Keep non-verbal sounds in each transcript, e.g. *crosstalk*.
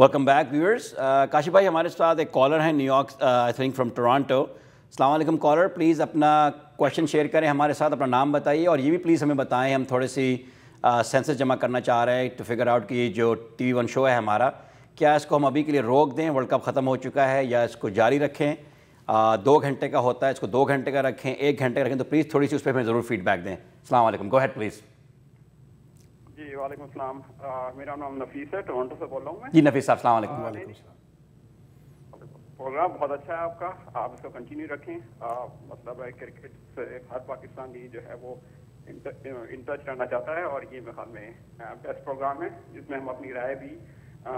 Welcome back viewers Kashif भाई हमारे साथ एक कॉलर हैं New York I think from Toronto अलैक्म कॉलर प्लीज़ अपना क्वेश्चन शेयर करें हमारे साथ अपना नाम बताइए और ये भी प्लीज़ हमें बताएं हम थोड़ी सी सेंसस uh, जमा करना चाह रहे हैं टू फिगर आउट कि जो टी वी वन शो है हमारा क्या इसको हम अभी के लिए रोक दें वर्ल्ड कप ख़त्म हो चुका है या इसको जारी रखें uh, दो घंटे का होता है इसको दो घंटे का रखें एक घंटे का रखें तो प्लीज़ थोड़ी सी उस पर हमें ज़रूर फीडबैक दें अल्लाम गो हैड प्लीज़ जी वालेकुम मेरा नाम नफीस है टोरंटो से बोल रहा हूँ मैं जी नफीस वालेकुम वालेकुम प्रोग्राम बहुत अच्छा है आपका आप इसको कंटिन्यू रखें आ, मतलब क्रिकेट से हर पाकिस्तानी जो है वो इन टच रहना चाहता है और ये मेरे में बेस्ट प्रोग्राम है जिसमें हम अपनी राय भी आ,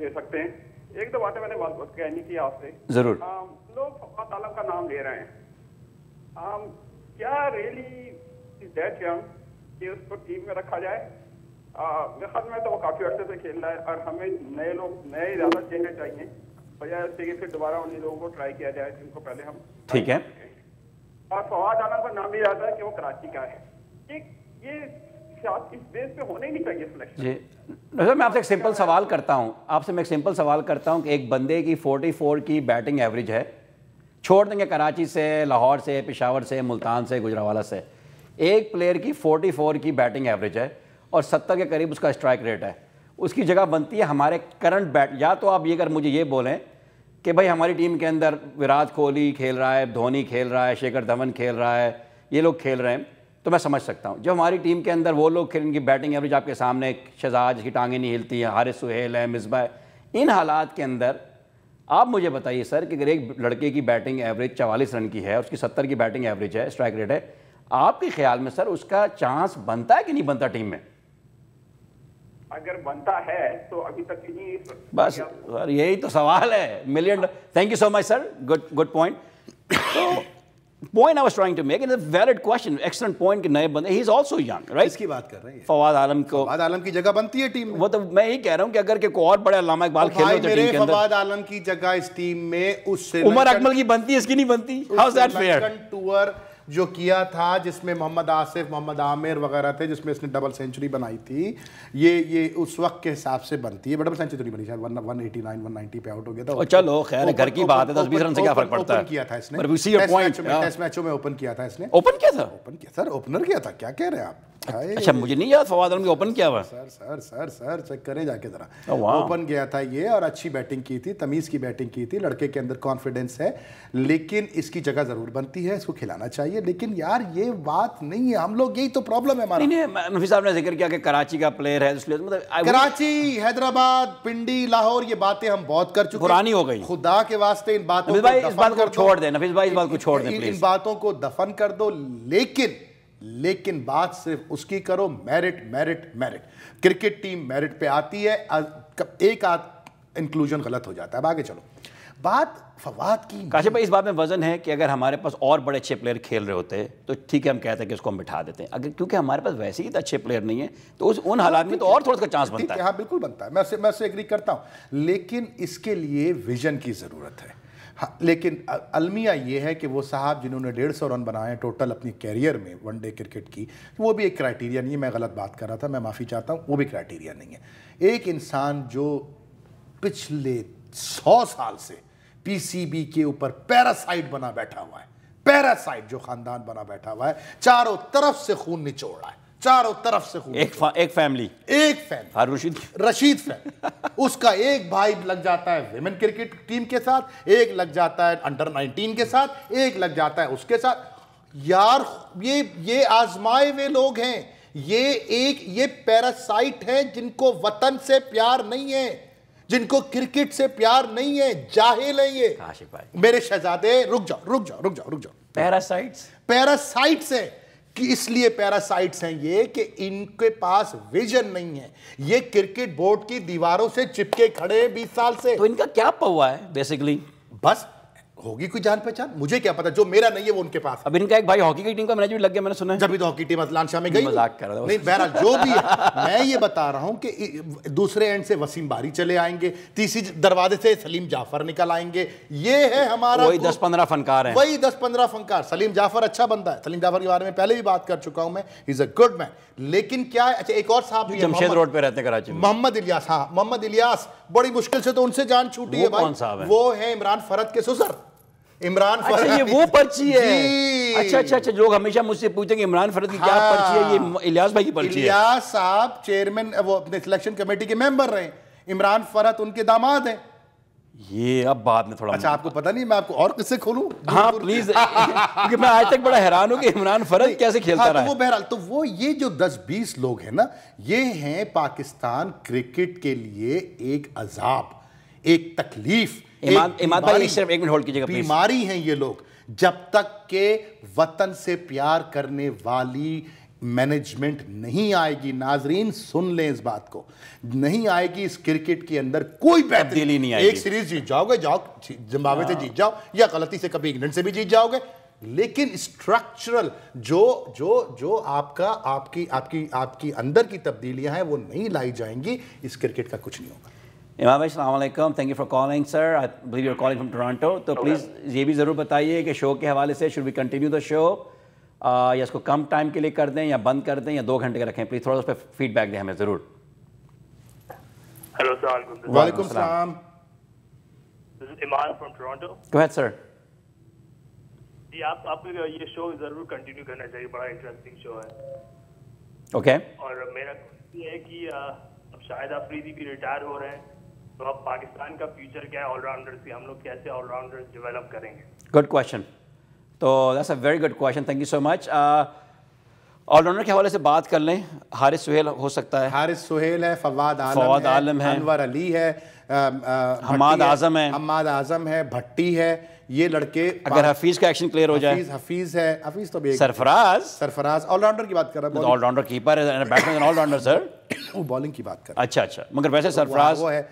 दे सकते हैं एक दो बातें मैंने कहनी की आपसे जरूर आ, लोग का नाम ले रहे हैं आ, क्या रियली दैट यंग कि उसको टीम में रखा जाए मेरे ख्याल में तो वो काफ़ी अच्छे से खेल रहा है और हमें नए लोग नए इजाजत देने चाहिए बजाय कि फिर दोबारा उन्हीं लोगों को ट्राई किया जाए जिनको पहले हम ठीक है और फवाद आलम का नाम भी है कि वो कराची का है ये इस पे होने नहीं चाहिए जी मैं आपसे एक सिंपल सवाल करता हूँ आपसे मैं एक सिंपल सवाल करता हूँ कि एक बंदे की 44 की बैटिंग एवरेज है छोड़ देंगे कराची से लाहौर से पिशावर से मुल्तान से गुजरावाला से एक प्लेयर की 44 की बैटिंग एवरेज है और 70 के करीब उसका स्ट्राइक रेट है उसकी जगह बनती है हमारे करंट बैट या तो आप ये अगर मुझे ये बोलें कि भाई हमारी टीम के अंदर विराट कोहली खेल रहा है धोनी खेल रहा है शेखर धवन खेल रहा है ये लोग खेल रहे हैं तो मैं समझ सकता हूँ जब हमारी टीम के अंदर वो लोग खेल इनकी बैटिंग एवरेज आपके सामने शहजाज की टांगें नहीं हिलती हैं हारिस सुहेल है मिसबा इन हालात के अंदर आप मुझे बताइए सर कि अगर एक लड़के की बैटिंग एवरेज चवालीस रन की है उसकी सत्तर की बैटिंग एवरेज है स्ट्राइक रेट है आपके ख्याल में सर उसका चांस बनता है कि नहीं बनता टीम में अगर बनता है तो अभी तक नहीं बस सर यही तो सवाल है million thank you so much sir good good point तो point I was trying to make, and it's a excellent point कि नए बंदे, he's also young, right? इसकी बात कर रहे हैं फवाद आलम को फवाद आलम की जगह बनती है टीम में वो तो मैं ही कह रहा हूँ कि अगर के को और बड़े अलामा इकबाल खेल रहे तो टीम के अंदर फवाद आलम की जगह इस टीम में उससे उमर अकमल की बनती है इसकी नहीं बनती how is that fair tour जो किया था जिसमें मोहम्मद आसिफ मोहम्मद आमिर वगैरह थे जिसमें इसने डबल सेंचुरी बनाई थी ये ये उस वक्त के हिसाब से बनती है डबल सेंचुरी तो बनी शायद one eighty nine one ninety पे आउट हो गया था चलो खैर घर की बात है दस बीस रन से क्या फर्क पड़ता है किया था इसने टेस्ट मैचों में ओपन किया था इसने ओपन किया था ओपन किया सर ओपनर किया था क्या कह रहे हैं आप अच्छा मुझे नहीं याद फवाद आलम ओपन किया हुआ sir sir sir sir check करें जाके ज़रा ओपन oh, गया था ये और अच्छी बैटिंग की थी तमीज़ की बैटिंग की थी लड़के के अंदर कॉन्फिडेंस है लेकिन इसकी जगह ज़रूर बनती है इसको खिलाना चाहिए लेकिन यार ये बात नहीं है हम लोग यही तो प्रॉब्लम है हमारा नहीं नफी साहब ने जिक्र किया कि कराची का प्लेयर है इसलिए तो मतलब कराची हैदराबाद पिंडी लाहौर ये बातें हम बहुत कर चुके पुरानी हो गई खुदा के वास्ते इन बातों को छोड़ दे नफीस भाई इस बात को छोड़ दे इन बातों को दफन कर दो लेकिन लेकिन बात सिर्फ उसकी करो merit merit merit cricket team merit पे आती है एक आध इंक्लूजन गलत हो जाता है अब आगे चलो बात फवाद की काशिप इस बात में वजन है कि अगर हमारे पास और बड़े अच्छे प्लेयर खेल रहे होते तो ठीक है हम कहते हैं कि उसको हम बिठा देते हैं अगर क्योंकि हमारे पास वैसे ही तो अच्छे प्लेयर नहीं है तो उस उन हालात में तो और थोड़ा सा चांस बनता है हाँ बिल्कुल बनता है मैं से, मैं से एग्री करता हूँ लेकिन इसके लिए विजन की ज़रूरत है हाँ, लेकिन अलमिया ये है कि वो साहब जिन्होंने डेढ़ सौ रन बनाए हैं टोटल अपनी कैरियर में वनडे क्रिकेट की वो भी एक क्राइटेरिया नहीं है मैं गलत बात कर रहा था मैं माफ़ी चाहता हूँ वो भी क्राइटेरिया नहीं है एक इंसान जो पिछले सौ साल से पी के ऊपर पैरासाइट बना बैठा हुआ है पैरासाइट जो खानदान बना बैठा हुआ है चारों तरफ से खून निचोड़ रहा है चारों तरफ से एक फा, एक फैमिली एक फैमिली रशीद रशीद फैमिली उसका एक भाई लग जाता है विमेन क्रिकेट टीम के साथ एक लग जाता है अंडर 19 के साथ एक लग जाता है उसके साथ यार ये ये आजमाए हुए लोग हैं ये एक ये पैरासाइट है जिनको वतन से प्यार नहीं है जिनको क्रिकेट से प्यार नहीं है जाहिल है ये मेरे शहजादे रुक जाओ रुक जाओ रुक जाओ रुक जाओ पैरासाइट्स पैरासाइट्स है कि इसलिए पैरासाइट्स हैं ये कि इनके पास विजन नहीं है ये क्रिकेट बोर्ड की दीवारों से चिपके खड़े हैं बीस साल से तो इनका क्या पवा है बेसिकली बस होगी कोई जान पहचान मुझे क्या पता जो मेरा नहीं है वो उनके पास अब इनका एक भाई हॉकी की टीम का मैनेजमेंट लग गया मैंने सुना जब भी तो हॉकी टीम अतलान शाह में गई मजाक कर रहा नहीं बहरहाल जो भी मैं ये बता रहा हूं कि दूसरे एंड से वसीम बारी चले आएंगे तीसरी दरवाजे से सलीम जाफर निकल आएंगे ये है हमारा वही तो दस पंद्रह फनकार है वही दस पंद्रह फनकार सलीम जाफर अच्छा बंदा है सलीम जाफर के बारे में पहले भी बात कर चुका हूं मैं इज अ गुड मैन लेकिन क्या अच्छा एक और साहब जमशेद रोड पे रहते कराची मोहम्मद इलियास हाँ मोहम्मद इलियास बड़ी मुश्किल से तो उनसे जान छूटी है भाई वो है इमरान फरद के सुसर इमरान अच्छा ये वो पर्ची है अच्छा अच्छा अच्छा लोग हमेशा मुझसे पूछते हैं इमरान फरद की हाँ। क्या पर्ची है ये हाँ। इलियास भाई की पर्ची इलियास है साहब चेयरमैन वो अपने सिलेक्शन कमेटी के मेंबर रहे इमरान फरद उनके दामाद हैं ये अब बाद में थोड़ा अच्छा आपको पता नहीं मैं आपको और किससे खोलूं हाँ प्लीज क्योंकि मैं आज तक बड़ा हैरान हूं कि इमरान फरद कैसे हाँ, खेलता हाँ, रहा तो वो बहरहाल तो वो ये जो 10-20 लोग हैं ना ये हैं पाकिस्तान क्रिकेट के लिए एक अजाब एक तकलीफ इमाद भाई सिर्फ एक मिनट होल्ड कीजिएगा बीमारी हैं ये लोग जब तक के वतन से प्यार करने वाली मैनेजमेंट नहीं आएगी नाजरीन सुन लें इस बात को नहीं आएगी इस क्रिकेट के अंदर कोई तब्दीली नहीं आएगी एक सीरीज जीत जाओगे जाओ जिम्बावे से हाँ। जीत जाओ या गलती से कभी इंग्लैंड से भी जीत जाओगे लेकिन स्ट्रक्चरल जो जो जो आपका आपकी आपकी आपकी अंदर की तब्दीलियां हैं वो नहीं लाई जाएंगी इस क्रिकेट का कुछ नहीं होगा इमाम भाई सलामकुम thank you for calling sir I believe you're calling from Toronto तो प्लीज़ ये भी ज़रूर बताइए कि शो के हवाले से should we continue the show या इसको कम टाइम के लिए कर दें या बंद कर दें या दो घंटे का रखें प्लीज़ थोड़ा उस पर फीडबैक दें हमें ज़रूर हेलो सर वालेकुम सलाम टोरंटो सर जी आप आपको ये शो ज़रूर कंटिन्यू करना चाहिए बड़ा इंटरेस्टिंग शो है ओके okay. और मेरा है कि अब शायद भी रिटायर हो रहे हैं तो अब पाकिस्तान का फ्यूचर क्या है ऑलराउंडर्स की हम लोग कैसे ऑलराउंडर्स डेवलप करेंगे गुड क्वेश्चन तो that's a very good question thank you so much allrounder के हवाले से बात कर लें हारिस सुहेल हो सकता है हारिस सुहेल है फवाद आलम फवाद आलम है अनवर अली है हमाद आजम है हमाद आजम है भट्टी है ये लड़के अगर हफीज का एक्शन क्लियर हो जाए हफीज है हफीज तो भी सरफराज सरफराज ऑलराउंडर की बात कर रहा ऑलराउंडर कीपर है बैट्समैन ऑलराउंडर सर वो बॉलिंग की बात कर अच्छा अच्छा मगर वैसे सरफराज वो है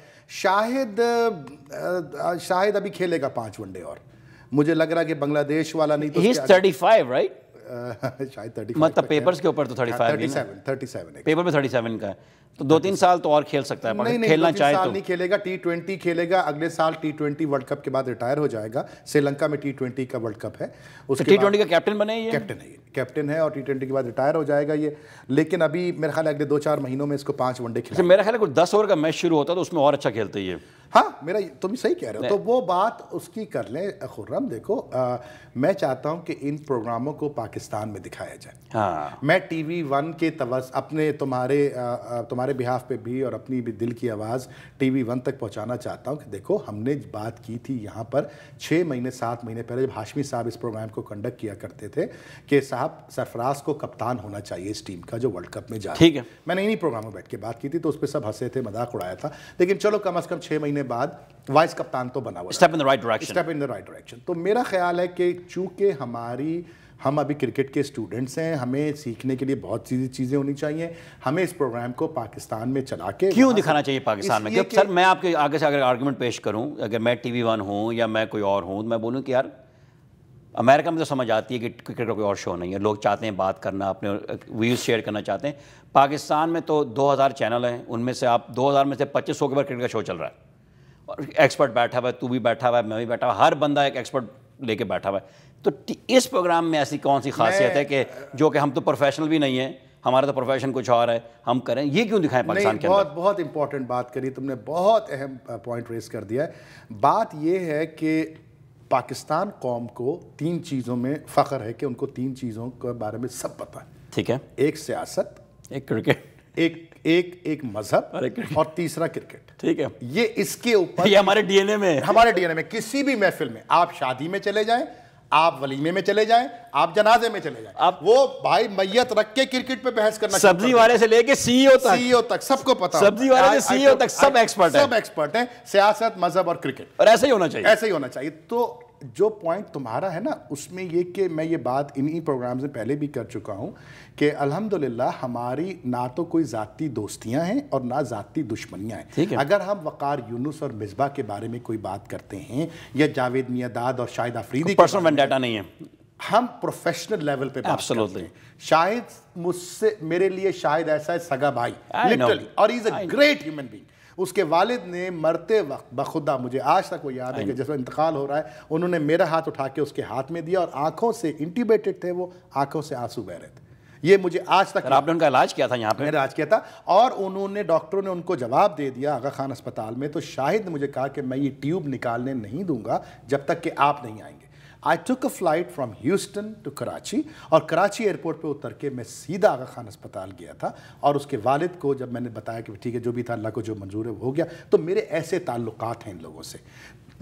शाहिद शाहिद अभी खेलेगा पांच वनडे और मुझे लग रहा है कि बांग्लादेश वाला नहीं तो 35 राइट Uh, *laughs* शायद मतलब पेपर्स के ऊपर तो thirty five thirty seven thirty seven paper में थर्टी सेवन का है तो दो तीन साल तो और खेल सकता है नहीं, नहीं, खेलना चाहे तो नहीं खेलेगा टी ट्वेंटी खेलेगा अगले साल टी ट्वेंटी वर्ल्ड कप के बाद रिटायर हो जाएगा श्रीलंका में टी ट्वेंटी का वर्ल्ड कप है तो उसके टी ट्वेंटी का कैप्टन बने ये कैप्टन है कैप्टन है और टी ट्वेंटी के बाद रिटायर हो जाएगा ये लेकिन अभी मेरे ख्याल अगले दो चार महीनों में इसको पांच वनडे खेल मेरा ख्याल दस ओवर का मैच शुरू होता तो उसमें और अच्छा खेलते ये हाँ मेरा तुम सही कह रहे हो तो वो बात उसकी कर लें खुर्रम देखो मैं चाहता हूँ कि इन प्रोग्रामों को पाकिस्तान पाकिस्तान में दिखाया जाए हाँ। मैं टीवी वन के तवस अपने तुम्हारे तुम्हारे बिहाफ पे भी और अपनी भी दिल की आवाज़ टीवी वन तक पहुंचाना चाहता हूं कि देखो हमने बात की थी यहाँ पर छः महीने सात महीने पहले जब हाशमी साहब इस प्रोग्राम को कंडक्ट किया करते थे कि साहब सरफराज को कप्तान होना चाहिए इस टीम का जो वर्ल्ड कप में जा ठीक है मैंने इन्हीं प्रोग्राम में बैठ के बात की थी तो उस पर सब हंसे थे मजाक उड़ाया था लेकिन चलो कम अज़ कम छः महीने बाद वाइस कप्तान तो बना हुआ step in the right direction step in the right direction तो मेरा ख्याल है कि चूंकि हमारी हम अभी क्रिकेट के स्टूडेंट्स हैं हमें सीखने के लिए बहुत सी चीज़ें होनी चाहिए हमें इस प्रोग्राम को पाकिस्तान में चला के क्यों दिखाना चाहिए पाकिस्तान में सर मैं आपके आगे से अगर आर्गूमेंट पेश करूँ अगर मैं टी वी वन हूँ या मैं कोई और हूँ तो मैं बोलूँ कि यार अमेरिका में तो समझ आती है कि क्रिकेट का कोई और शो नहीं है लोग चाहते हैं बात करना अपने व्यूज़ शेयर करना चाहते हैं पाकिस्तान में तो 2000 चैनल हैं उनमें से आप 2000 में से 2500 के बाद क्रिकेट का शो चल रहा है और एक्सपर्ट बैठा हुआ है तू भी बैठा हुआ है मैं भी बैठा हुआ हर बंदा एक एक्सपर्ट लेके बैठा हुआ है तो इस प्रोग्राम में ऐसी कौन सी खासियत है कि जो कि हम तो प्रोफेशनल भी नहीं है हमारा तो प्रोफेशन कुछ और है हम करें ये क्यों दिखाएं पाकिस्तान के बहुत बहुत इंपॉर्टेंट बात करी तुमने बहुत अहम पॉइंट रेस कर दिया है बात यह है कि पाकिस्तान कौम को तीन चीज़ों में फ़ख्र है कि उनको तीन चीज़ों के बारे में सब पता है ठीक है एक सियासत एक क्रिकेट एक एक एक मजहब और तीसरा क्रिकेट ठीक है ये इसके ऊपर ये हमारे डीएनए में हमारे डीएनए में किसी भी महफिल में आप शादी में चले जाएं आप वलीमे में चले जाएं आप जनाजे में चले जाएं आप वो भाई मैयत रख के क्रिकेट पे बहस करना सब्जी वाले से लेके सीईओ तक सीईओ तक सबको पता सब्जी वाले से सीईओ तक सब एक्सपर्ट है सब एक्सपर्ट है सियासत मजहब और क्रिकेट और ऐसे ही होना चाहिए ऐसा ही होना चाहिए तो जो पॉइंट तुम्हारा है ना उसमें ये कि मैं ये बात इन्हीं प्रोग्राम्स में पहले भी कर चुका हूँ कि अल्हम्दुलिल्लाह हमारी ना तो कोई ज़ाती दोस्तियाँ हैं और ना ज़ाती दुश्मनियाँ हैं अगर हम वक़ार यूनुस और मिसबा के बारे में कोई बात करते हैं या जावेद मियादाद और शाहिद अफरीदी पर्सनल डाटा नहीं है हम प्रोफेशनल लेवल पे बात करते हैं शायद मुझसे मेरे लिए शायद ऐसा है सगा भाई लिटरली और is a great human being उसके वालिद ने मरते वक्त बखुदा मुझे आज तक वो याद है कि जैसा इंतकाल हो रहा है उन्होंने मेरा हाथ उठा के उसके हाथ में दिया और आंखों से इंटीबेटेड थे वो आंखों से आंसू बह रहे थे ये मुझे आज तक आपने उनका इलाज किया था यहाँ पे इलाज किया था और उन्होंने डॉक्टरों ने उनको जवाब दे दिया आगा खान अस्पताल में तो शाहिद ने मुझे कहा कि मैं ये ट्यूब निकालने नहीं दूंगा जब तक कि आप नहीं आएंगे I took a flight from Houston to Karachi और कराची एयरपोर्ट पे उतर के मैं सीधा आगा खान अस्पताल गया था और उसके वालिद को जब मैंने बताया कि ठीक है जो भी था अल्लाह को जो मंजूर है वो हो गया तो मेरे ऐसे ताल्लुक हैं इन लोगों से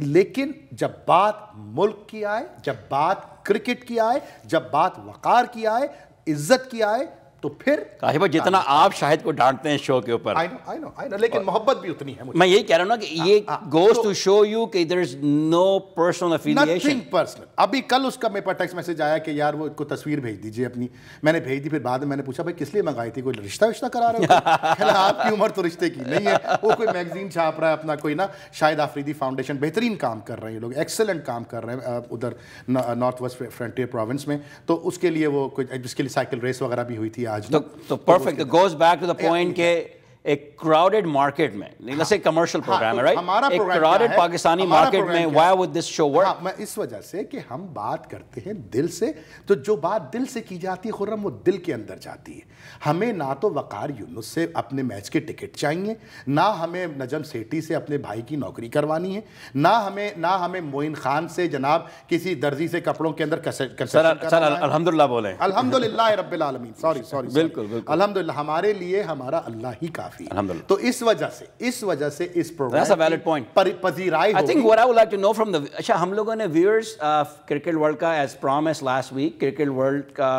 लेकिन जब बात मुल्क की आए जब बात क्रिकेट की आए जब बात वक़ार की आए इज्जत की आए तो फिर काहे जितना आप शाहिद को डांटते हैं शो के ऊपर आई आई नो नो लेकिन मोहब्बत भी उतनी है मुझे मैं यही कह रहा हूँ ना कि आ, हाँ, ये गोज टू शो यू कि there is no personal affiliation personal अभी कल उसका मेरे पास टेक्स्ट मैसेज आया कि यार वो इसको तस्वीर भेज दीजिए अपनी मैंने भेज दी फिर बाद में मैंने पूछा भाई किस लिए मंगाई थी कोई रिश्ता विश्ता करा रहा है *laughs* आपकी उम्र तो रिश्ते की नहीं है वो कोई मैगजीन छाप रहा है अपना कोई ना शाहिद आफरीदी फाउंडेशन बेहतरीन काम कर रहे हैं लोग एक्सेलेंट काम कर रहे हैं उधर नॉर्थ वेस्ट फ्रंटियर प्रोविंस में तो उसके लिए वो कुछ जिसके लिए साइकिल रेस वगैरह भी हुई थी आज तक तो परफेक्ट तो, तो, तो, तो goes back to the point के एक क्राउडेड मार्केट में हाँ, से कमर्शियल प्रोग्राम है राइट तो हमारा एक क्राउडेड पाकिस्तानी मार्केट में why would this show work मैं इस वजह से कि हम बात करते हैं दिल से तो जो बात दिल से की जाती है खुर्रम वो दिल के अंदर जाती है हमें ना तो वकार यूनुस से अपने मैच के टिकट चाहिए ना हमें नजम सेठी से अपने भाई की नौकरी करवानी है ना हमें ना हमें मोइन खान से जनाब किसी दर्जी से कपड़ों के अंदर अलहमदुल्ला बोले अलहमदुल्ला रबीआलमीन सॉरी सॉरी बिल्कुल अलहमदुल्ला हमारे लिए हमारा अल्लाह ही का काफी है तो इस वजह से इस वजह से इस प्रोग्राम पजीराई I think what I would like to know from the अच्छा हम लोगों ने व्यूअर्स क्रिकेट वर्ल्ड का as promise last week cricket world का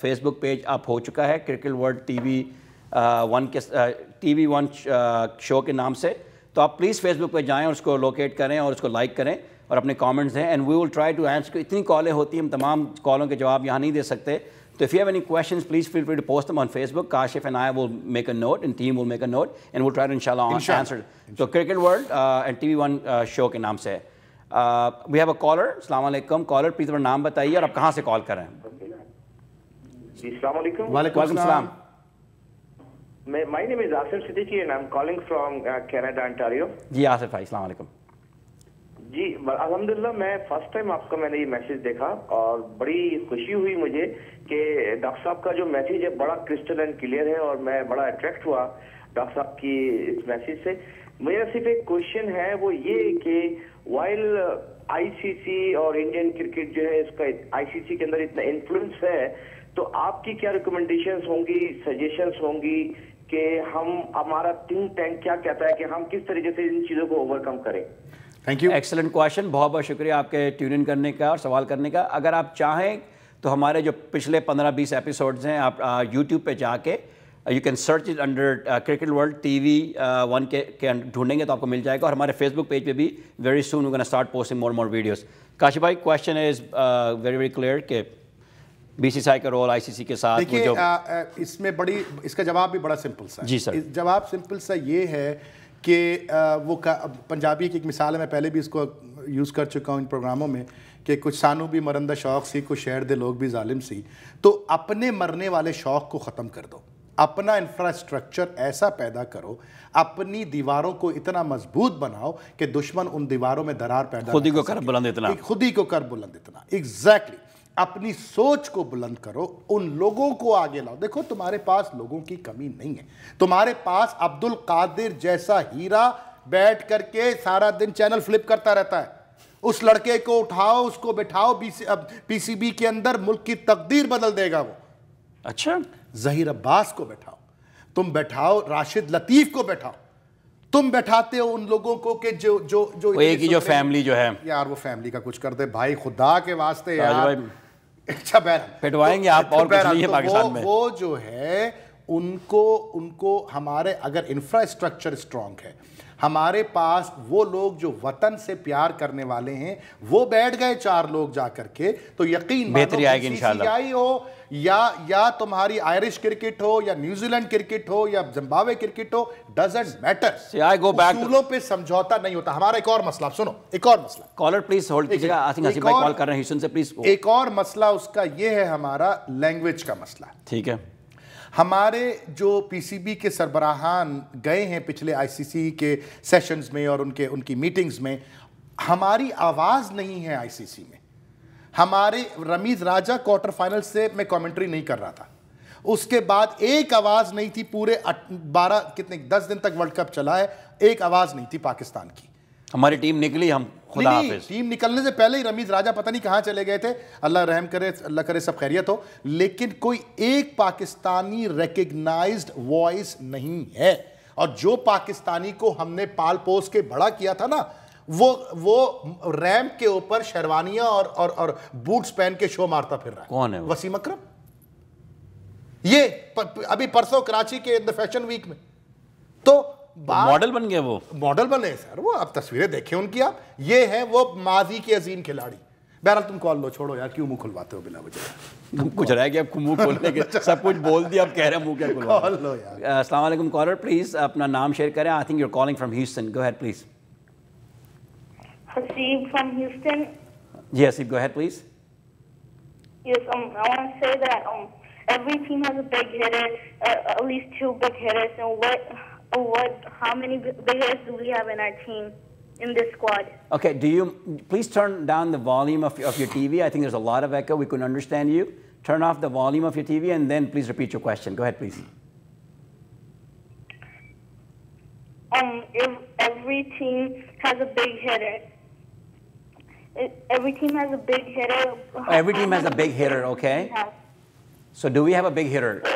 फेसबुक पेज अप हो चुका है क्रिकेट वर्ल्ड टीवी वन के टीवी वन शो के नाम से तो आप प्लीज़ फेसबुक पर जाएं और उसको लोकेट करें और उसको लाइक करें और अपने कमेंट्स दें and we will try to answer इतनी कॉलें होती हैं हम तमाम कॉलों के जवाब यहाँ नहीं दे सकते So if you have any questions, please feel free to post them on Facebook. Kashif and I will make a note, and team will make a note, and we'll try to inshallah, inshallah. answer. Inshallah. So Cricket World uh, and TV One uh, show in नाम Uh, we have a caller. Assalamualaikum. Caller, please your name, बताइए और आप कहाँ से call कर रहे हैं? My name is Asif Siddiqui and I'm calling from uh, Canada, Ontario. Ji Asif Assalamualaikum. जी अलहमदिल्ला मैं फर्स्ट टाइम आपका मैंने ये मैसेज देखा और बड़ी खुशी हुई मुझे कि डॉक्टर साहब का जो मैसेज है बड़ा क्रिस्टल एंड क्लियर है और मैं बड़ा अट्रैक्ट हुआ डॉक्टर साहब की इस मैसेज से मेरा सिर्फ एक क्वेश्चन है वो ये कि वाइल आईसीसी और इंडियन क्रिकेट जो है इसका आईसीसी के अंदर इतना इन्फ्लुएंस है तो आपकी क्या रिकमेंडेशंस होंगी सजेशंस होंगी कि हम हमारा थिंक टैंक क्या कहता है कि हम किस तरीके से इन चीजों को ओवरकम करें थैंक यू एक्सेलेंट क्वेश्चन बहुत बहुत शुक्रिया आपके ट्यून इन करने का और सवाल करने का अगर आप चाहें तो हमारे जो पिछले 15-20 एपिसोड्स हैं आप यूट्यूब पे जाके you can search it under cricket world T V one के के ढूंढेंगे तो आपको मिल जाएगा और हमारे फेसबुक पेज पे भी very soon you can start posting more more videos Kashi भाई question is very very clear के बीसीसीआई का रोल आईसीसी के साथ देखिए इसमें बड़ी इसका जवाब भी बड़ा सिंपल सा जी सर जवाब सिंपल सा ये है कि वो पंजाबी की एक मिसाल है मैं पहले भी इसको यूज़ कर चुका हूँ इन प्रोग्रामों में कि कुछ सानू भी मरंदा शौक़ सी कुछ शहर दे लोग भी ालिम सी तो अपने मरने वाले शौक़ को ख़त्म कर दो अपना इंफ्रास्ट्रक्चर ऐसा पैदा करो अपनी दीवारों को इतना मजबूत बनाओ कि दुश्मन उन दीवारों में दरार पैदा खुद ही को कर बुलंद इतना खुद ही को कर बुलंद इतना एग्जैक्टली exactly. अपनी सोच को बुलंद करो उन लोगों को आगे लाओ देखो तुम्हारे पास लोगों की कमी नहीं है तुम्हारे पास अब्दुल कादिर जैसा हीरा बैठ करके सारा दिन चैनल फ्लिप करता रहता है उस लड़के को उठाओ उसको बिठाओ पीसीबी के अंदर मुल्क की तकदीर बदल देगा वो अच्छा जहीर अब्बास को बैठाओ तुम बैठाओ राशिद लतीफ को बैठाओ तुम बैठाते हो उन लोगों को कि जो जो जो एक ही जो फैमिली जो है यार वो फैमिली का कुछ कर दे भाई खुदा के वास्ते यार अच्छा बैरम पिटवाएंगे तो आप और अच्छा, कुछ नहीं है तो पाकिस्तान में वो जो है उनको उनको हमारे अगर इंफ्रास्ट्रक्चर स्ट्रांग है हमारे पास वो लोग जो वतन से प्यार करने वाले हैं वो बैठ गए चार लोग जा करके तो यकीन बेहतरी आएगी इंशाल्लाह हो या या तुम्हारी आयरिश क्रिकेट हो या न्यूजीलैंड क्रिकेट हो या जिम्बाब्वे क्रिकेट हो डजेंट मैटर गो बैक पे समझौता नहीं होता हमारा एक और मसला सुनो एक और मसला कॉलर प्लीज होल्ड कीजिएगा कॉल कर रहे हैं से प्लीज एक और मसला उसका यह है हमारा लैंग्वेज का मसला ठीक है हमारे जो पीसीबी के सरबराहान गए हैं पिछले आईसीसी के सेशंस में और उनके उनकी मीटिंग्स में हमारी आवाज़ नहीं है आईसीसी में हमारे रमीज राजा क्वार्टर फाइनल से मैं कमेंट्री नहीं कर रहा था उसके बाद एक आवाज़ नहीं थी पूरे बारह कितने दस दिन तक वर्ल्ड कप चला है एक आवाज़ नहीं थी पाकिस्तान की हमारी टीम निकली हम खुदा नहीं, टीम निकलने से पहले ही रमीज राजा पता नहीं कहाँ चले गए थे अल्लाह रहम करे अल्लाह करे सब खैरियत हो लेकिन कोई एक पाकिस्तानी रिकग्नाइज्ड वॉइस नहीं है और जो पाकिस्तानी को हमने पाल पोस के बड़ा किया था ना वो वो रैम के ऊपर शेरवानिया और, और और बूट्स पहन के शो मारता फिर रहा है कौन है वसीम अक्रम ये पर, अभी परसों कराची के द फैशन वीक में मॉडल बन गया वो मॉडल बने सर वो आप तस्वीरें देखे उनकी आप ये है वो माजी के अजीम खिलाड़ी बहरहाल तुम कॉल लो छोड़ो यार क्यों मुंह खुलवाते हो बिना वजह कुछ रह गया आपको मुंह खोलने के सब कुछ बोल दिया अब कह रहे हैं मुंह क्या कॉल लो यार अस्सलाम कॉलर प्लीज अपना नाम शेयर करें I think you're calling from Houston go ahead please Haseeb from Houston ji Haseeb go ahead please Yes, um, I want to say that um, every team has a big hitter, uh, at least two big hitters, and what what? How many big do we have in our team? in this squad. Okay, do you please turn down the volume of, of your TV? I think there's a lot of echo. We couldn't understand you. Turn off the volume of your TV and then please repeat your question. Go ahead, please. Um, if every team has a big hitter. every team has a big hitter. Every team has a big hitter, okay? So do we have a big hitter? hitters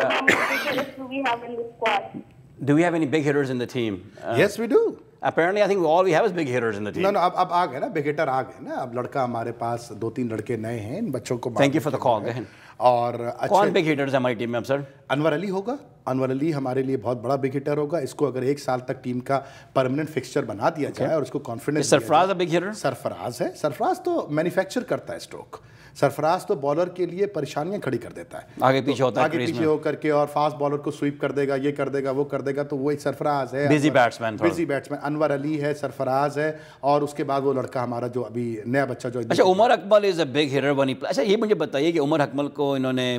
uh, do we have in the squad? Do we have any big hitters in the team? Uh, yes, we do. Apparently, I think all we have is big hitters in the team no no, अब अब आ गए ना big hitter आ गए ना अब लड़का हमारे पास दो तीन लड़के नए हैं इन बच्चों को you for the call, Gahan. और अच्छे कौन बिग हिटर्स हमारी टीम में अब सर अनवर अली होगा अनवर अली हमारे लिए बहुत बड़ा बिग हिटर होगा इसको अगर एक साल तक टीम का परमानेंट फिक्सचर बना दिया okay. जाए और उसको confidence Sarfaraz big hitter Sarfaraz है सरफराज तो मैन्युफैक्चर करता है स्ट्रोक सरफराज तो बॉलर के लिए परेशानियां खड़ी कर देता है आगे पीछे तो होता है आगे पीछे होकर के और फास्ट बॉलर को स्वीप कर देगा ये कर देगा वो कर देगा तो वो एक सरफराज है busy batsman busy batsman Anwar Ali है सरफराज है और उसके बाद वो लड़का हमारा जो अभी नया बच्चा जो अच्छा Umar Akmal is a big hitter अच्छा ये मुझे बताइए कि उमर अकमल को इन्होंने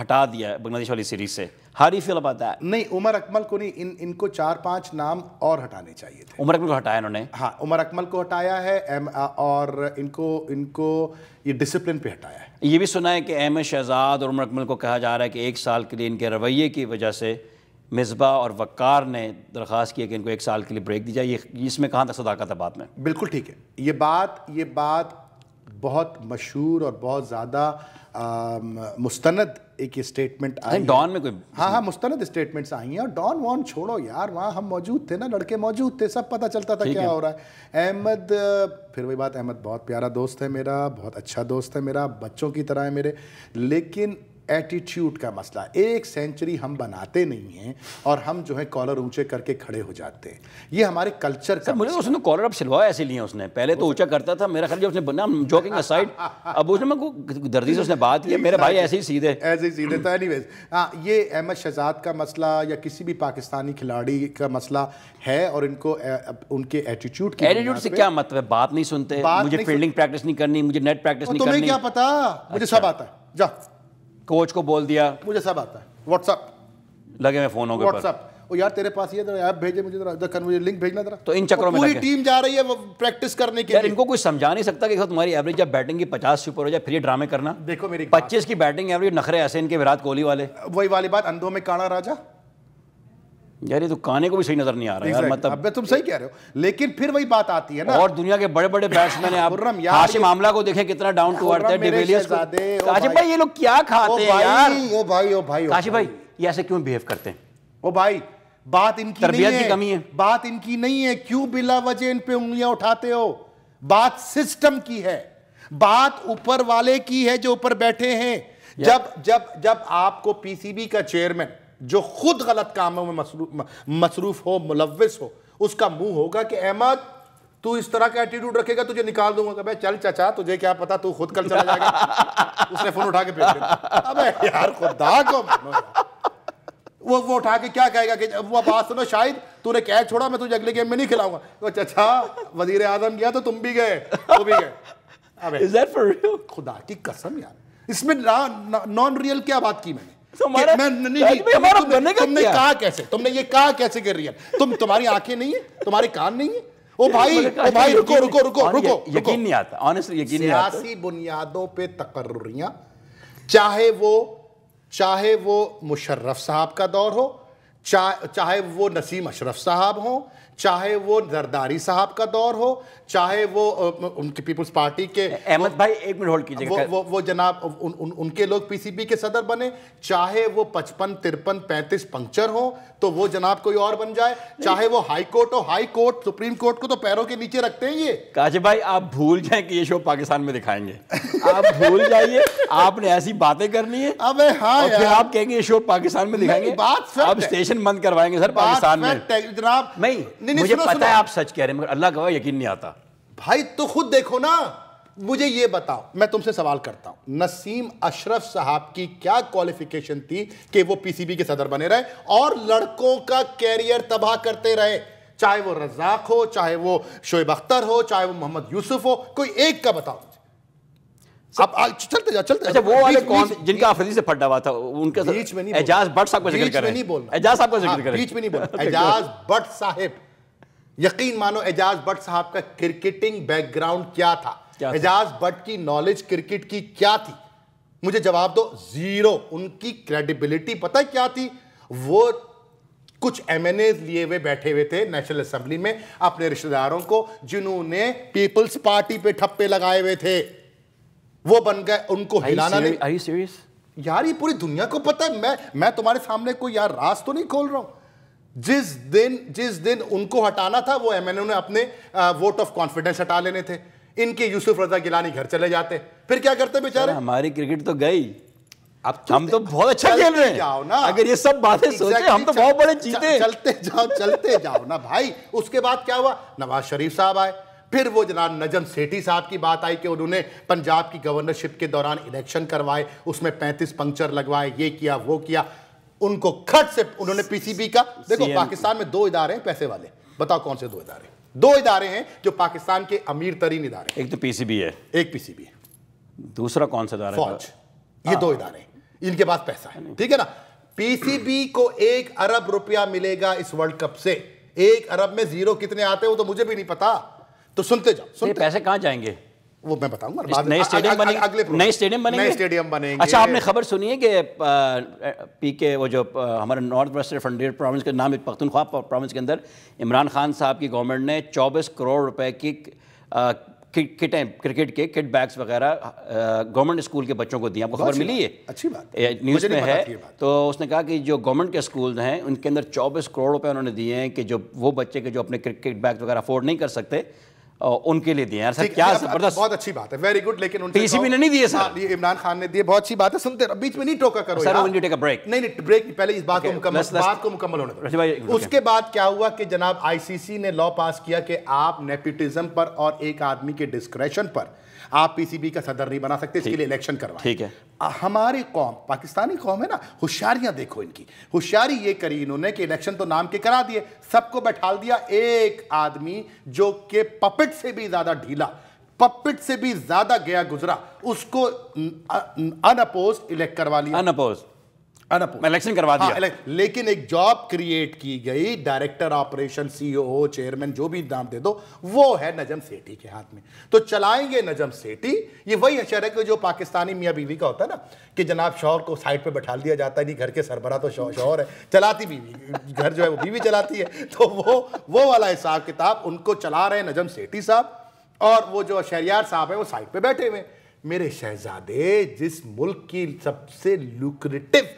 हटा दिया बांग्लादेश वाली सीरीज से How do you feel about that? नहीं उमर अकमल को नहीं इन इनको चार पांच नाम और हटाने चाहिए थे उमर अकमल को हटाया इन्होंने हाँ उमर अकमल को हटाया है एम, और इनको इनको ये डिसिप्लिन पे हटाया है ये भी सुना है कि एस शहजाद और उमर अकमल को कहा जा रहा है कि एक साल के लिए इनके रवैये की वजह से मिसबा और वक्कार ने दरख्वास्त किया कि इनको एक साल के लिए ब्रेक दी जाए ये इसमें कहाँ तक सदाकत है बात में बिल्कुल ठीक है ये बात ये बात बहुत मशहूर और बहुत ज़्यादा Um, मुस्तंद एक स्टेटमेंट आई डॉन में कोई हाँ हाँ मुस्तनद स्टेटमेंट्स आई हैं और डॉन वॉन छोड़ो यार वहाँ हम मौजूद थे ना लड़के मौजूद थे सब पता चलता था क्या हो रहा है अहमद फिर वही बात अहमद बहुत प्यारा दोस्त है मेरा बहुत अच्छा दोस्त है मेरा बच्चों की तरह है मेरे लेकिन एटीट्यूड का मसला एक सेंचुरी हम बनाते नहीं हैं और हम जो है कॉलर ऊंचे करके खड़े हो जाते हैं ये हमारे कल्चर का मुझे उसने कॉलर तो अब सिलवाया ऐसे लिए उसने पहले तो, तो ऊंचा करता था मेरा ख्याल उसने बना जॉकिंग साइड *laughs* अब उसने मैं दर्दी से उसने बात की मेरे भाई ऐसे ही सीधे ऐसे ही सीधे तो एनीवेज हाँ ये अहमद शहजाद का मसला या किसी भी पाकिस्तानी खिलाड़ी का मसला है और इनको उनके एटीट्यूड की एटीट्यूड से क्या मतलब बात नहीं सुनते मुझे फील्डिंग प्रैक्टिस नहीं करनी मुझे नेट प्रैक्टिस नहीं करनी क्या पता मुझे सब अच्छा। आता है जा कोच को बोल दिया मुझे सब आता है व्हाट्सअप लगे मैं फोन हो गया व्हाट्सअप ओ यार तेरे पास ये ऐप भेजे मुझे जरा मुझे लिंक भेजना तो इन चक्रों में पूरी टीम जा रही है वो प्रैक्टिस करने के यार इनको कुछ समझा नहीं सकता कि तुम्हारी एवरेज जब बैटिंग की पचास ऊपर हो जाए फिर ड्रामे करना देखो मेरी पच्चीस की बैटिंग एवरेज नखरे ऐसे इनके विराट कोहली वाले वही वाली बात अंधों में काड़ा राजा यार ये तो काने को भी सही नजर नहीं आ रहा है exactly. मतलब अबे तुम सही कह रहे हो लेकिन फिर वही बात आती है ना और दुनिया के बड़े बड़े बैट्समैन है आप हाशिम मामला को देखें कितना डाउन टू अर्थ है डिविलियर्स काशिफ भाई ये लोग क्या खाते हैं यार ओ भाई ओ भाई काशिफ भाई ये ऐसे क्यों बिहेव करते हैं ओ भाई बात इनकी नहीं है कमी है बात इनकी नहीं है क्यों बिला वजह इन पे उंगलियां उठाते हो बात सिस्टम की है बात ऊपर वाले की है जो ऊपर बैठे हैं जब जब जब आपको पीसीबी का चेयरमैन जो खुद गलत कामों में मसरूफ़ हो मुलविस हो उसका मुंह होगा कि अहमद तू इस तरह का एटीट्यूड रखेगा तुझे निकाल दूंगा कभी चल चाचा तुझे क्या पता तू खुद कल चला जाएगा उसने फोन उठा के अबे यार खुदा को वो वो उठा के क्या कहेगा कि वो बात सुनो शायद तूने कैच छोड़ा मैं तुझे अगले गेम में नहीं खिलाऊंगा तो चाचा वजीर आजम गया तो तुम भी गए वो भी गए अबे खुदा की कसम यार इसमें नॉन रियल क्या बात की मैंने तो है तुम्हारी आंखें नहीं है तुम्हारे कान नहीं है ओ भाई ओ अच्छा, भाई रुको रुको रुको रुको यकीन नहीं आता ऑनेस्टली यकीन नहीं आता सियासी बुनियादों पे तकर्रियां चाहे वो चाहे वो मुशर्रफ साहब का दौर हो चाहे वो नसीम अशरफ साहब हो चाहे वो जरदारी साहब का दौर हो चाहे वो उनकी पीपुल्स पार्टी के अहमद भाई एक मिनट होल्ड कीजिए वो, वो वो जनाब उन, उन, उनके लोग पीसीबी के सदर बने चाहे वो पचपन तिरपन पैंतीस पंक्चर हो तो वो जनाब कोई और बन जाए चाहे वो हाई कोर्ट हो हाई कोर्ट सुप्रीम कोर्ट को तो पैरों के नीचे रखते हैं ये काशिफ भाई आप भूल जाए कि ये शो पाकिस्तान में दिखाएंगे आप भूल जाइए आपने ऐसी बातें करनी है अब हाँ फिर आप कहेंगे ये शो पाकिस्तान में दिखाएंगे बात आप स्टेशन बंद करवाएंगे सर पाकिस्तान में जनाब नहीं नहीं, मुझे सुनो, पता सुनो। है आप सच कह रहे हैं मगर अल्लाह का यकीन नहीं आता भाई तो खुद देखो ना मुझे ये बताओ मैं तुमसे सवाल करता हूं नसीम अशरफ साहब की क्या क्वालिफिकेशन थी कि वो पीसीबी के सदर बने रहे और लड़कों का कैरियर तबाह करते रहे चाहे वो रजाक हो चाहे वो शोएब अख्तर हो चाहे वो मोहम्मद यूसुफ हो कोई एक का बताओ अब चलते जा चलते अच्छा वो वाले कौन जिनका से फटा हुआ था बीच में नहीं एजाज भट्ट साहब का जिक्र नहीं बोलना एजाज साहब का जिक्र हाँ, बीच में नहीं बोलना *laughs* एजाज भट्ट साहब यकीन मानो एजाज बट साहब का क्रिकेटिंग बैकग्राउंड क्या था क्या एजाज बट की नॉलेज क्रिकेट की क्या थी मुझे जवाब दो जीरो उनकी क्रेडिबिलिटी पता क्या थी वो कुछ एम लिए हुए बैठे हुए थे नेशनल असेंबली में अपने रिश्तेदारों को जिन्होंने पीपल्स पार्टी पे ठप्पे लगाए हुए थे वो बन गए उनको हिलाना नहीं यार ये पूरी दुनिया को पता है मैं मैं तुम्हारे सामने कोई यार रास तो नहीं खोल रहा हूं जिस दिन जिस दिन उनको हटाना था वो एमएनओ ने अपने वोट ऑफ कॉन्फिडेंस हटा लेने थे इनके यूसुफ रजा गिलानी घर चले जाते फिर क्या करते बेचारे हमारी क्रिकेट तो गई अब तो हम तो बहुत अच्छा खेल रहे हैं जाओ ना अगर ये सब बातें सोचे हम तो बहुत बड़े जीते चलते जाओ चलते जाओ ना भाई उसके बाद क्या हुआ नवाज शरीफ साहब आए फिर वो जनाब नजम सेठी साहब की बात आई कि उन्होंने पंजाब की गवर्नरशिप के दौरान इलेक्शन करवाए उसमें पैंतीस पंक्चर लगवाए ये किया वो किया उनको खट से उन्होंने पीसीबी का देखो पाकिस्तान में दो इदारे हैं पैसे वाले बताओ कौन से दो इदारे दो इदारे हैं जो पाकिस्तान के अमीर तरीन इदारे एक तो पीसीबी है एक पीसीबी है दूसरा कौन सा इदारा फौज ये दो हाँ। इदारे हैं इनके पास पैसा है ठीक है ना पीसीबी को एक अरब रुपया मिलेगा इस वर्ल्ड कप से एक अरब में जीरो कितने आते हैं वो तो मुझे भी नहीं पता तो सुनते जाओ सुनते पैसे कहां जाएंगे वो मैं बताऊंगा नए स्टेडियम बनेंगे नए स्टेडियम बनेंगे नए स्टेडियम बनेंगे अच्छा आपने खबर सुनी है कि पी के वो जो हमारे नॉर्थ वेस्टर्न फ्रंटियर प्रोविंस के नाम एक पख्तनख्वा प्रोविंस के अंदर इमरान खान साहब की गवर्नमेंट ने 24 करोड़ रुपए की किटें क्रिकेट के किट बैग्स वगैरह गवर्नमेंट स्कूल के बच्चों को दिया आपको खबर मिली है अच्छी बात न्यूज़ में है तो उसने कहा कि जो गवर्नमेंट के स्कूल हैं उनके अंदर 24 करोड़ रुपए उन्होंने दिए हैं कि जो वो बच्चे के जो अपने क्रिकेट बैग्स वगैरह अफोर्ड नहीं कर सकते उनके लिए दिए सर क्या जबरदस्त बहुत अच्छी बात है वेरी गुड लेकिन पीसीबी तो- ने नहीं दिए सर हाँ, ये इमरान खान ने दिए बहुत अच्छी बात है सुनते बीच में नहीं टोका करो sir will take a break नहीं नहीं ब्रेक पहले इस बात को मुकम्मल बात को मुकम्मल होने दो उसके बाद क्या हुआ कि जनाब आईसीसी ने लॉ पास किया कि आप नेपोटिज्म पर और एक आदमी के डिस्क्रेशन पर आप पीसीबी का सदर नहीं बना सकते इसके लिए इलेक्शन करवा ठीक है हमारी कौम पाकिस्तानी कौम है ना होशियारियां देखो इनकी होशियारी ये करी इन्होंने कि इलेक्शन तो नाम के करा दिए सबको बैठा दिया एक आदमी जो के पपिट से भी ज्यादा ढीला पपिट से भी ज्यादा गया गुजरा उसको अनअपोज इलेक्ट करवा लिया अनअपोज इलेक्शन करवा दिया हाँ, लेकिन एक जॉब क्रिएट की गई डायरेक्टर ऑपरेशन सीईओ चेयरमैन जो भी नाम दे दो वो है नजम सेठी के हाथ में तो चलाएंगे नजम सेठी ये वही अशर है कि जो पाकिस्तानी मियां बीवी का होता है ना कि जनाब शौहर को साइड पे बैठा दिया जाता है नहीं घर के सरबरा तो शौहर है चलाती बीवी घर जो है वो बीवी चलाती है *laughs* तो वो वो वाला हिसाब किताब उनको चला रहे हैं नजम सेठी साहब और वो जो शहरियार साहब है वो साइड पर बैठे हुए मेरे शहजादे जिस मुल्क की सबसे लुक्रेटिव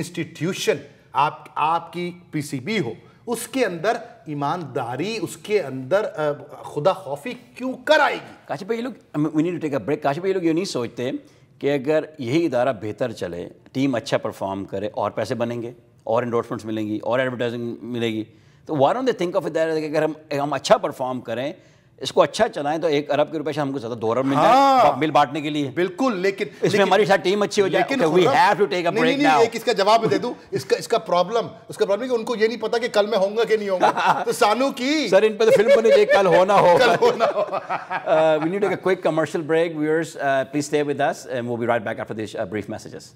इंस्टीट्यूशन आप आपकी पीसीबी हो उसके अंदर ईमानदारी उसके अंदर खुदा खौफी क्यों कर आएगी काशिप भाई ये लोग ब्रेक काशिप भाई ये लोग ये नहीं सोचते कि अगर यही इदारा बेहतर चले टीम अच्छा परफॉर्म करे और पैसे बनेंगे और इंडोर्समेंट्स मिलेंगी और एडवर्टाइजिंग मिलेगी तो war on the think of इदारा अगर हम हम अच्छा परफॉर्म करें इसको अच्छा चलाएं तो एक अरब के रुपए हमको ज्यादा दो अरब मिल जाए हाँ। बिल बांटने के लिए बिल्कुल लेकिन इसमें हमारी साथ टीम अच्छी हो जाए लेकिन we have to take a break now एक इसका जवाब दे दूं इसका इसका प्रॉब्लम उसका प्रॉब्लम कि उनको ये नहीं पता कि कल मैं होऊंगा कि नहीं होऊंगा *laughs* तो सानू की सर इन पे तो फिल्म बनी कल होना *laughs* हो कल होना we need a quick commercial break viewers please stay with us and we will be right back after this brief messages